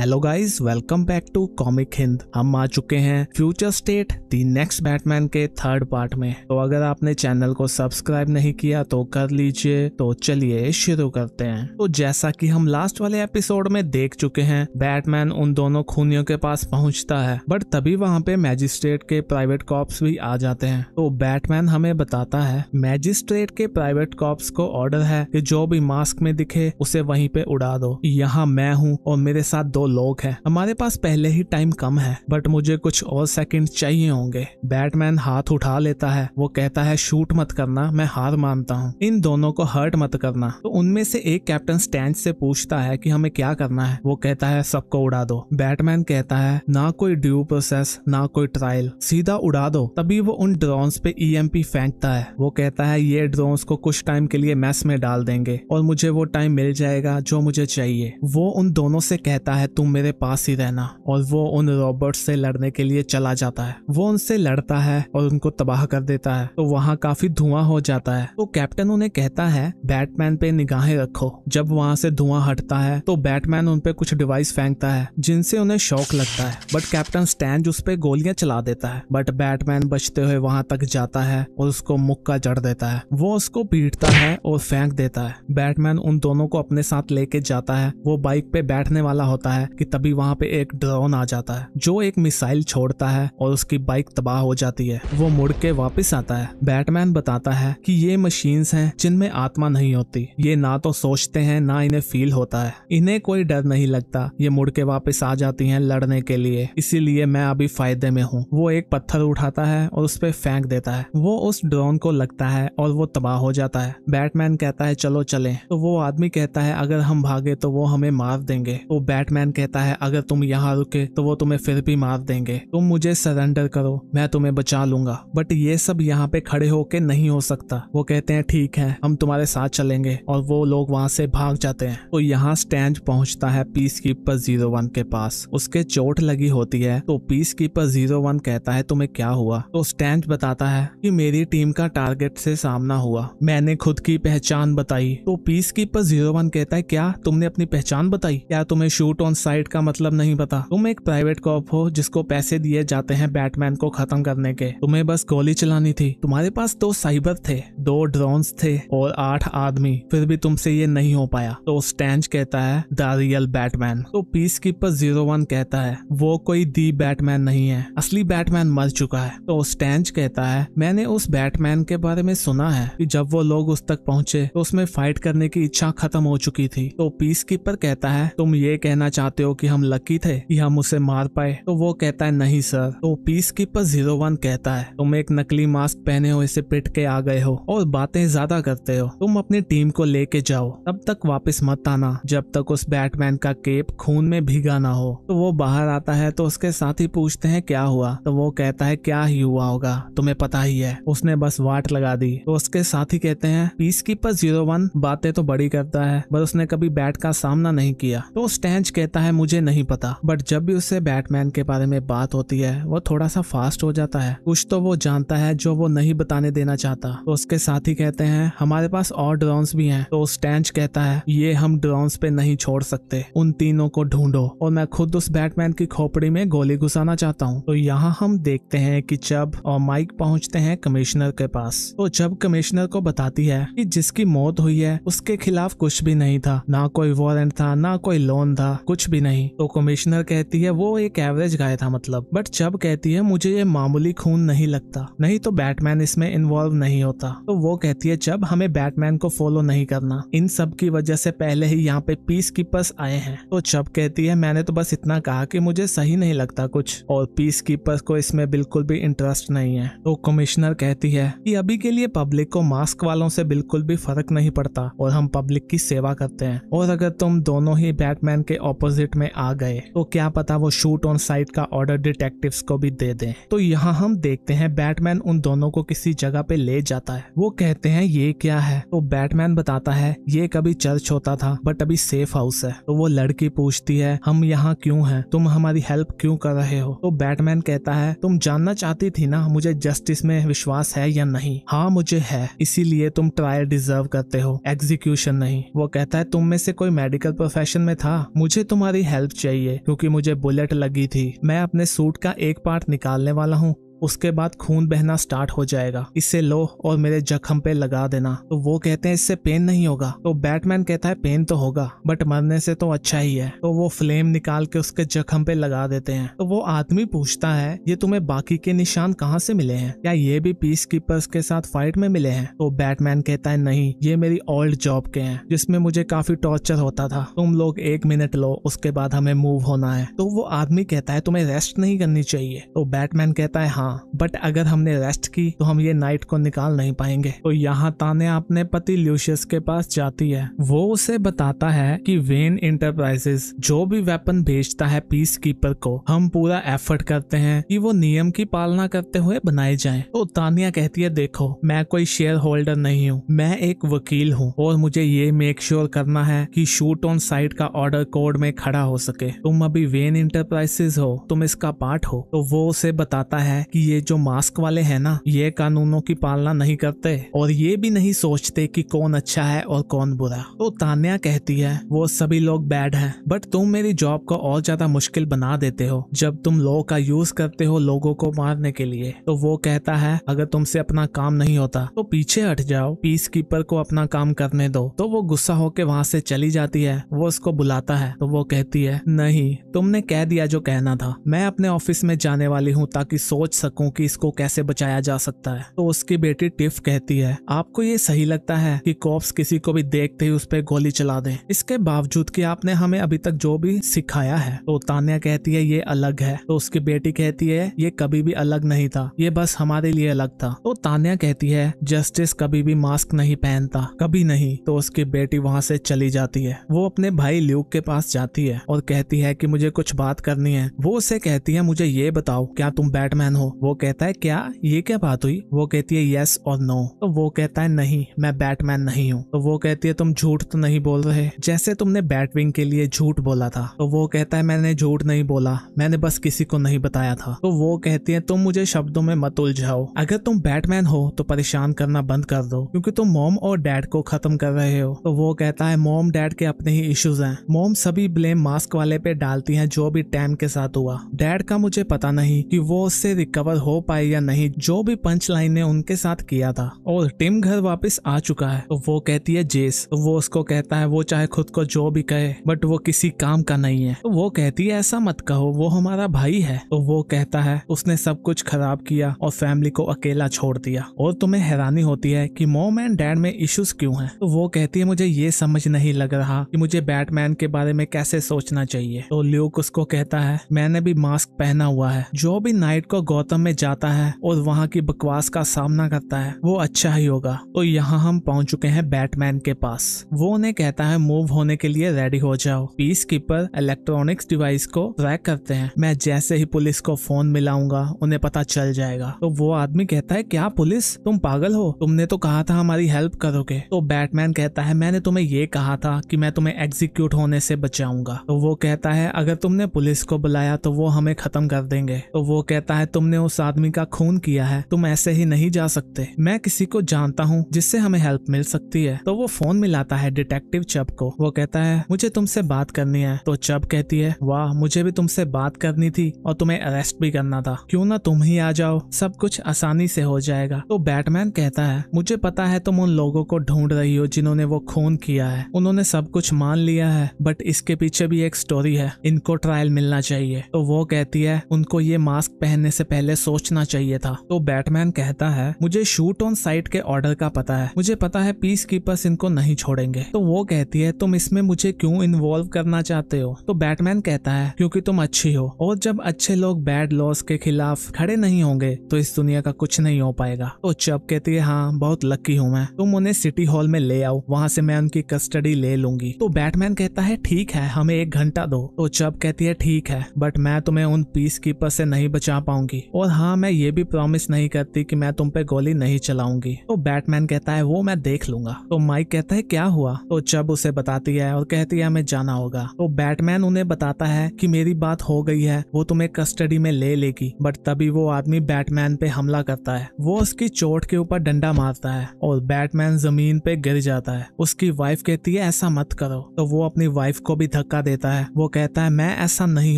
hello guys welcome back to comic Hind हम आ चुके हैं future state the next Batman के थर्ड पार्ट में तो अगर आपने चैनल को सब्सक्राइब नहीं किया तो कर लीजिए तो चलिए शुरू करते हैं तो जैसा कि हम लास्ट वाले एपिसोड में देख चुके हैं बैटमैन उन दोनों खूनियों के पास पहुंचता है बट तभी वहाँ पे मैजिस्ट्रेट के प्राइवेट कॉप्स भी आ जाते हैं तो बैटमैन हमें बताता है मैजिस्ट्रेट के प्राइवेट कॉप्स को ऑर्डर है की जो भी मास्क में दिखे उसे वही पे उड़ा दो यहाँ मैं हूँ और मेरे साथ दो लोग हैं हमारे पास पहले ही टाइम कम है बट मुझे कुछ और सेकंड चाहिए होंगे बैटमैन हाथ उठा लेता है वो कहता है शूट मत करना मैं हार मानता हूँ इन दोनों को हर्ट मत करना तो उनमें से एक कैप्टन स्टैंड से पूछता है कि हमें क्या करना है वो कहता है सबको उड़ा दो बैटमैन कहता है ना कोई ड्यू प्रोसेस ना कोई ट्रायल सीधा उड़ा दो तभी वो उन ड्रोन पे ईएमपी e फेंकता है वो कहता है ये ड्रोन को कुछ टाइम के लिए मैस में डाल देंगे और मुझे वो टाइम मिल जाएगा जो मुझे चाहिए वो उन दोनों से कहता है तुम मेरे पास ही रहना और वो उन रॉबर्ट से लड़ने के लिए चला जाता है वो उनसे लड़ता है और उनको तबाह कर देता है तो वहाँ काफी धुआं हो जाता है तो कैप्टन उन्हें कहता है बैटमैन पे निगाहें रखो जब वहाँ से धुआं हटता है तो बैटमैन उनपे कुछ डिवाइस फेंकता है जिनसे उन्हें शौक लगता है बट कैप्टन स्टैंड उस पर गोलियां चला देता है बट बैटमैन बचते हुए वहाँ तक जाता है और उसको मुक्का जड़ देता है वो उसको पीटता है और फेंक देता है बैटमैन उन दोनों को अपने साथ लेके जाता है वो बाइक पे बैठने वाला होता है है कि तभी वहाँ पे एक ड्रोन आ जाता है जो एक मिसाइल छोड़ता है और उसकी बाइक तबाह हो जाती है वो मुड़ के वापिस आता है बैटमैन बताता है की ये मशीन है जिनमें आत्मा नहीं होती ये ना तो सोचते हैं ना इन्हें फील होता है इन्हें कोई डर नहीं लगता ये मुड़ के वापिस आ जाती हैं लड़ने के लिए इसीलिए मैं अभी फायदे में हूँ वो एक पत्थर उठाता है और उस पर फेंक देता है वो उस ड्रोन को लगता है और वो तबाह हो जाता है बैटमैन कहता है चलो चले तो वो आदमी कहता है अगर हम भागे तो वो हमें मार देंगे तो बैटमैन कहता है अगर तुम यहाँ रुके तो वो तुम्हें फिर भी मार देंगे तुम मुझे सरेंडर करो मैं तुम्हें बचा लूंगा बट ये सब यहाँ पे खड़े होके नहीं हो सकता वो कहते हैं ठीक है हम तुम्हारे साथ चलेंगे और वो लोग वहाँ से भाग जाते हैं तो यहाँ स्टैंड पहुँचता है पीस कीपर जीरो वन के पास उसके चोट लगी होती है तो पीस कीपर जीरो वन कहता है तुम्हें क्या हुआ तो स्टैंड बताता है कि मेरी टीम का टारगेट से सामना हुआ मैंने खुद की पहचान बताई तो पीस कीपर जीरो वन कहता है क्या तुमने अपनी पहचान बताई क्या तुम्हें शूट ऑन साइड का मतलब नहीं पता तुम एक प्राइवेट कॉप हो जिसको पैसे दिए जाते हैं बैटमैन को खत्म करने के तुम्हें बस गोली चलानी थी तुम्हारे पास दो साइबर थे दो ड्रोन थे और आठ आदमी फिर भी तुमसे ये नहीं हो पाया तो स्टैंड कहता है द रियल बैटमैन तो पीस कीपर जीरो वन कहता है वो कोई दी बैटमैन नहीं है असली बैटमैन मर चुका है तो स्टैंड कहता है मैंने उस बैटमैन के बारे में सुना है कि जब वो लोग उस तक पहुंचे तो उसमें फाइट करने की इच्छा खत्म हो चुकी थी तो पीस कीपर कहता है तुम ये कहना चाहते चाहते हो कि हम लकी थे कि हम उसे मार पाए तो वो कहता है नहीं सर तो पीस कीपर जीरो वन कहता है तुम एक नकली मास्क पहने हो इसे पिट के आ गए हो और बातें ज्यादा करते हो तुम अपनी टीम को लेके जाओ तब तक वापस मत आना जब तक उस बैटमैन का केप खून में भीगा ना हो तो वो बाहर आता है तो उसके साथ ही पूछते हैं क्या हुआ तो वो कहता है क्या ही हुआ होगा तुम्हें पता ही है उसने बस वाट लगा दी तो उसके साथ ही कहते हैं पीस कीपर जीरो वन बातें तो बड़ी करता है पर उसने कभी बैट का सामना नहीं किया तो स्टैंड कहते रहता है मुझे नहीं पता बट जब भी उससे बैटमैन के बारे में बात होती है वो थोड़ा सा फास्ट हो जाता है कुछ तो वो जानता है जो वो नहीं बताने देना चाहता तो उसके साथी कहते हैं हमारे पास और ड्रोन्स भी हैं तो स्टैंड कहता है ये हम ड्रोन्स पे नहीं छोड़ सकते उन तीनों को ढूंढो और मैं खुद उस बैटमैन की खोपड़ी में गोली घुसाना चाहता हूँ तो यहाँ हम देखते हैं कि जब और माइक पहुंचते हैं कमिश्नर के पास तो जब कमिश्नर को बताती है कि जिसकी मौत हुई है उसके खिलाफ कुछ भी नहीं था ना कोई वारंट था ना कोई लोन था कुछ कुछ भी नहीं तो कमिश्नर कहती है वो एक एवरेज गाय था मतलब बट जब कहती है मुझे ये मामूली खून नहीं लगता नहीं तो बैटमैन इसमें इन्वॉल्व नहीं होता तो वो कहती है जब हमें बैटमैन को फॉलो नहीं करना इन सब की वजह से पहले ही यहाँ पे पीस कीपर्स आए हैं तो जब कहती है मैंने तो बस इतना कहा कि मुझे सही नहीं लगता कुछ और पीस कीपर्स को इसमें बिल्कुल भी इंटरेस्ट नहीं है तो कमिश्नर कहती है कि अभी के लिए पब्लिक को मास्क वालों से बिल्कुल भी फर्क नहीं पड़ता और हम पब्लिक की सेवा करते हैं और अगर तुम दोनों ही बैटमैन के ऑपोजिट अपोजिट में आ गए तो क्या पता वो शूट ऑन साइट का ऑर्डर डिटेक्टिव्स को भी दे दें तो यहाँ हम देखते हैं बैटमैन उन दोनों को किसी जगह पे ले जाता है वो कहते हैं ये क्या है तो बैटमैन बताता है ये कभी चर्च होता था बट अभी सेफ हाउस है तो वो लड़की पूछती है हम यहाँ क्यूँ है तुम हमारी हेल्प क्यूँ कर रहे हो तो बैटमैन कहता है तुम जानना चाहती थी ना मुझे जस्टिस में विश्वास है या नहीं हाँ मुझे है इसीलिए तुम ट्रायल डिजर्व करते हो एग्जीक्यूशन नहीं वो कहता है तुम में से कोई मेडिकल प्रोफेशन में था मुझे तुम तो तुम्हारी हेल्प चाहिए क्योंकि मुझे बुलेट लगी थी मैं अपने सूट का एक पार्ट निकालने वाला हूँ उसके बाद खून बहना स्टार्ट हो जाएगा इसे लो और मेरे जख्म पे लगा देना तो वो कहते हैं इससे पेन नहीं होगा तो बैटमैन कहता है पेन तो होगा बट मरने से तो अच्छा ही है तो वो फ्लेम निकाल के उसके जख्म पे लगा देते हैं तो वो आदमी पूछता है ये तुम्हें बाकी के निशान कहाँ से मिले हैं क्या ये भी पीस कीपर्स के साथ फाइट में मिले हैं तो बैटमैन कहता है नहीं ये मेरी ओल्ड जॉब के हैं जिसमें मुझे काफी टॉर्चर होता था तुम लोग एक मिनट लो उसके बाद हमें मूव होना है तो वो आदमी कहता है तुम्हें रेस्ट नहीं करनी चाहिए तो बैटमैन कहता है हाँ हाँ बट अगर हमने रेस्ट की तो हम ये नाइट को निकाल नहीं पाएंगे तो यहाँ तान्या अपने पति ल्यूशियस के पास जाती है वो उसे बताता है कि वेन इंटरप्राइजेस जो भी वेपन भेजता है पीस कीपर को हम पूरा एफर्ट करते हैं कि वो नियम की पालना करते हुए बनाए जाए तो तानिया कहती है देखो मैं कोई शेयर होल्डर नहीं हूँ मैं एक वकील हूँ और मुझे ये मेक श्योर करना है कि शूट ऑन साइट का ऑर्डर कोड में खड़ा हो सके तुम अभी वेन इंटरप्राइजेस हो तुम इसका पार्ट हो तो वो उसे बताता है कि ये जो मास्क वाले हैं ना ये कानूनों की पालना नहीं करते और ये भी नहीं सोचते कि कौन अच्छा है और कौन बुरा तो तान्या कहती है वो सभी लोग बैड हैं बट तुम मेरी जॉब को और ज्यादा मुश्किल बना देते हो जब तुम लॉ का यूज करते हो लोगों को मारने के लिए तो वो कहता है अगर तुमसे अपना काम नहीं होता तो पीछे हट जाओ पीस कीपर को अपना काम करने दो तो वो गुस्सा होकर वहाँ से चली जाती है वो उसको बुलाता है तो वो कहती है नहीं तुमने कह दिया जो कहना था मैं अपने ऑफिस में जाने वाली हूँ ताकि सोच सकूं कि इसको कैसे बचाया जा सकता है तो उसकी बेटी टिफ कहती है आपको ये सही लगता है कि कॉप्स किसी को भी देखते ही उस पर गोली चला दे इसके बावजूद कि आपने हमें अभी तक जो भी सिखाया है तो तान्या कहती है ये अलग है तो उसकी बेटी कहती है ये कभी भी अलग नहीं था ये बस हमारे लिए अलग था तो तान्या कहती है जस्टिस कभी भी मास्क नहीं पहनता कभी नहीं तो उसकी बेटी वहाँ से चली जाती है वो अपने भाई ल्यूक के पास जाती है और कहती है कि मुझे कुछ बात करनी है वो उसे कहती है मुझे ये बताओ क्या तुम बैटमैन हो वो कहता है क्या ये क्या बात हुई वो कहती है यस और नो तो वो कहता है नहीं मैं बैटमैन नहीं हूँ तो वो कहती है तुम झूठ तो नहीं बोल रहे जैसे तुमने बैटविंग के लिए झूठ बोला था तो वो कहता है मैंने झूठ नहीं बोला मैंने बस किसी को नहीं बताया था तो वो कहती है तुम मुझे शब्दों में मत उलझाओ अगर तुम बैटमैन हो तो परेशान करना बंद कर दो क्योंकि तुम मोम और डैड को खत्म कर रहे हो तो वो कहता है मोम डैड के अपने ही इश्यूज हैं मोम सभी ब्लेम मास्क वाले पे डालती हैं जो भी टैम के साथ हुआ डैड का मुझे पता नहीं कि वो उससे रिकवर रिकवर हो पाए या नहीं जो भी पंच लाइन ने उनके साथ किया था और टिम घर वापस आ चुका है तो वो कहती है जेस तो वो उसको कहता है वो चाहे खुद को जो भी कहे बट वो किसी काम का नहीं है तो वो कहती है ऐसा मत कहो वो हमारा भाई है तो वो कहता है उसने सब कुछ खराब किया और फैमिली को अकेला छोड़ दिया और तुम्हें हैरानी होती है कि मोम एंड डैड में इश्यूज क्यों हैं तो वो कहती है मुझे ये समझ नहीं लग रहा कि मुझे बैटमैन के बारे में कैसे सोचना चाहिए तो ल्यूक उसको कहता है मैंने भी मास्क पहना हुआ है जो भी नाइट को गौतम गौतम में जाता है और वहाँ की बकवास का सामना करता है वो अच्छा ही होगा तो यहाँ हम पहुँच चुके हैं बैटमैन के पास वो उन्हें कहता है मूव होने के लिए रेडी हो जाओ पीस कीपर इलेक्ट्रॉनिक्स डिवाइस को ट्रैक करते हैं मैं जैसे ही पुलिस को फोन मिलाऊंगा उन्हें पता चल जाएगा तो वो आदमी कहता है क्या पुलिस तुम पागल हो तुमने तो कहा था हमारी हेल्प करोगे तो बैटमैन कहता है मैंने तुम्हें ये कहा था कि मैं तुम्हें एग्जीक्यूट होने से बचाऊंगा तो वो कहता है अगर तुमने पुलिस को बुलाया तो वो हमें खत्म कर देंगे तो वो कहता है तुमने उस आदमी का खून किया है तुम ऐसे ही नहीं जा सकते मैं किसी को जानता हूँ जिससे हमें हेल्प मिल सकती है तो वो फोन मिलाता है डिटेक्टिव चब को वो कहता है मुझे तुमसे बात करनी है तो चब कहती है वाह मुझे भी तुमसे बात करनी थी और तुम्हें अरेस्ट भी करना था क्यों ना तुम ही आ जाओ सब कुछ आसानी से हो जाएगा तो बैटमैन कहता है मुझे पता है तुम उन लोगों को ढूंढ रही हो जिन्होंने वो खून किया है उन्होंने सब कुछ मान लिया है बट इसके पीछे भी एक स्टोरी है इनको ट्रायल मिलना चाहिए तो वो कहती है उनको ये मास्क पहनने से पहले पहले सोचना चाहिए था तो बैटमैन कहता है मुझे शूट ऑन साइट के ऑर्डर का पता है मुझे पता है पीस कीपर्स इनको नहीं छोड़ेंगे तो वो कहती है तुम इसमें मुझे क्यों इन्वॉल्व करना चाहते हो तो बैटमैन कहता है क्योंकि तुम अच्छी हो और जब अच्छे लोग बैड लॉस के खिलाफ खड़े नहीं होंगे तो इस दुनिया का कुछ नहीं हो पाएगा तो चब कहती है हाँ बहुत लकी हूँ मैं तुम उन्हें सिटी हॉल में ले आओ वहाँ से मैं उनकी कस्टडी ले लूंगी तो बैटमैन कहता है ठीक है हमें एक घंटा दो तो चब कहती है ठीक है बट मैं तुम्हें उन पीस कीपर से नहीं बचा पाऊंगी और और हाँ मैं ये भी प्रॉमिस नहीं करती कि मैं तुम पे गोली नहीं चलाऊंगी तो बैटमैन कहता है वो मैं देख लूंगा तो माइक कहता है क्या हुआ तो जब उसे बताती है और कहती है हमें जाना होगा तो बैटमैन उन्हें बताता है कि मेरी बात हो गई है वो तुम्हें कस्टडी में ले लेगी बट तभी वो आदमी बैटमैन पे हमला करता है वो उसकी चोट के ऊपर डंडा मारता है और बैटमैन जमीन पे गिर जाता है उसकी वाइफ कहती है ऐसा मत करो तो वो अपनी वाइफ को भी धक्का देता है वो कहता है मैं ऐसा नहीं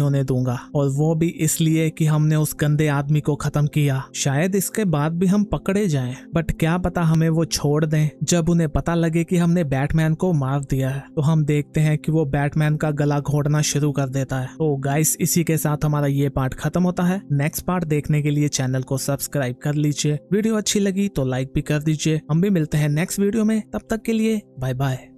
होने दूंगा और वो भी इसलिए कि हमने उस गंदे आदमी आदमी को खत्म किया शायद इसके बाद भी हम पकड़े जाए बट क्या पता हमें वो छोड़ दें जब उन्हें पता लगे कि हमने बैटमैन को मार दिया है तो हम देखते हैं कि वो बैटमैन का गला घोटना शुरू कर देता है तो गाइस इसी के साथ हमारा ये पार्ट खत्म होता है नेक्स्ट पार्ट देखने के लिए चैनल को सब्सक्राइब कर लीजिए वीडियो अच्छी लगी तो लाइक भी कर दीजिए हम भी मिलते हैं नेक्स्ट वीडियो में तब तक के लिए बाय बाय